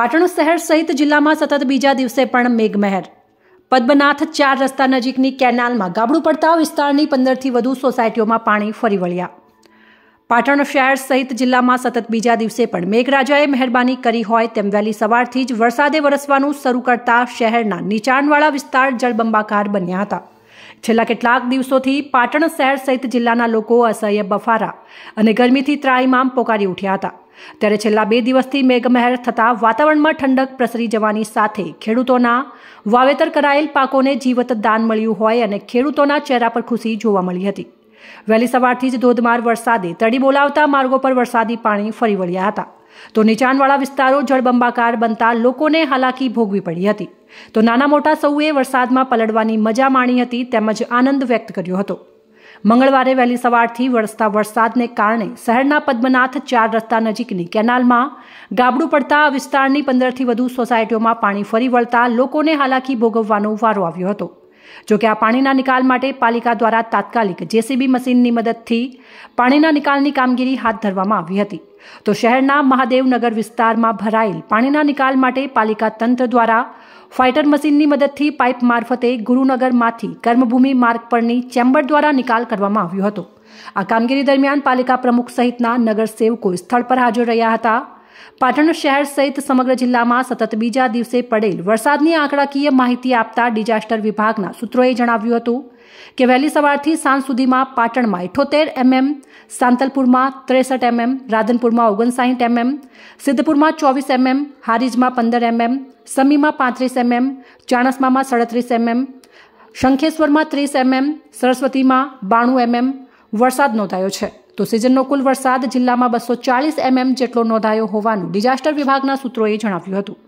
પાટણ શહેર સહિત જિલ્લામાં સતત બીજા દિવસે પણ મેઘમહેર પદ્મનાથ ચાર રસ્તા નજીકની કેનાલમાં ગાબડું પડતા વિસ્તારની પંદરથી વધુ સોસાયટીઓમાં પાણી ફરી વળ્યા પાટણ શહેર સહિત જિલ્લામાં સતત બીજા દિવસે પણ મેઘરાજાએ મહેરબાની કરી હોય તેમ વહેલી સવારથી જ વરસાદે વરસવાનું શરૂ કરતા શહેરના નીચાણવાળા વિસ્તાર જળબંબાકાર બન્યા હતા છેલ્લા કેટલાક દિવસોથી પાટણ શહેર સહિત જિલ્લાના લોકો અસહ્ય બફારા અને ગરમીથી ત્રાઈમામ પોકારી ઉઠ્યા હતા ત્યારે છેલ્લા બે દિવસથી મેઘમહેર થતાં વાતાવરણમાં ઠંડક પ્રસરી જવાની સાથે ખેડૂતોના વાવેતર કરાયેલ પાકોને જીવત દાન મળ્યું હોય અને ખેડૂતોના ચહેરા પર ખુશી જોવા મળી હતી વહેલી સવારથી જ ધોધમાર વરસાદે તડી બોલાવતા માર્ગો પર વરસાદી પાણી ફરી વળ્યા હતા તો નીચાણવાળા વિસ્તારો જળબંબાકાર બનતા લોકોને હાલાકી ભોગવી પડી હતી તો નાના મોટા સૌએ વરસાદમાં પલડવાની મજા માણી હતી તેમજ આનંદ વ્યક્ત કર્યો હતો મંગળવારે વહેલી સવારથી વરસતા વરસાદને કારણે શહેરના પદ્મનાથ ચાર રસ્તા નજીકની કેનાલમાં ગાબડું પડતા વિસ્તારની પંદરથી વધુ સોસાયટીઓમાં પાણી ફરી વળતા લોકોને હાલાકી ભોગવવાનો વારો આવ્યો હતો જોકે આ પાણીના નિકાલ માટે પાલિકા દ્વારા તાત્કાલિક જેસીબી મશીનની મદદથી પાણીના નિકાલની કામગીરી હાથ ધરવામાં આવી હતી તો શહેરના મહાદેવનગર વિસ્તારમાં ભરાયેલ પાણીના નિકાલ માટે પાલિકા તંત્ર દ્વારા ફાઇટર મશીનની મદદથી પાઇપ મારફતે ગુરુનગરમાંથી કર્મભૂમિ માર્ગ પરની ચેમ્બર દ્વારા નિકાલ કરવામાં આવ્યો હતો આ કામગીરી દરમિયાન પાલિકા પ્રમુખ સહિતના નગરસેવકો સ્થળ પર હાજર રહ્યા હતા પાટણ શહેર સહિત સમગ્ર જિલ્લામાં સતત બીજા દિવસે પડેલ વરસાદની આંકડાકીય માહિતી આપતા ડિઝાસ્ટર વિભાગના સૂત્રોએ જણાવ્યું હતું કે વહેલી સવારથી સાંજ સુધીમાં પાટણમાં ઇઠોતેર એમએમ સાંતલપુરમાં ત્રેસઠ એમએમ રાધનપુરમાં ઓગણસાઠ એમએમ સિદ્ધપુરમાં ચોવીસ એમએમ હારીજમાં પંદર એમએમ સમીમાં પાંત્રીસ એમએમ ચાણસમામાં સાડત્રીસ એમએમ શંખેશ્વરમાં ત્રીસ એમએમ સરસ્વતીમાં બાણું એમએમ વરસાદ નોંધાયો છે તો સિઝનનો કુલ વરસાદ જિલ્લામાં બસો ચાલીસ એમએમ જેટલો નોંધાયો હોવાનું ડિઝાસ્ટર વિભાગના સૂત્રોએ જણાવ્યું હતું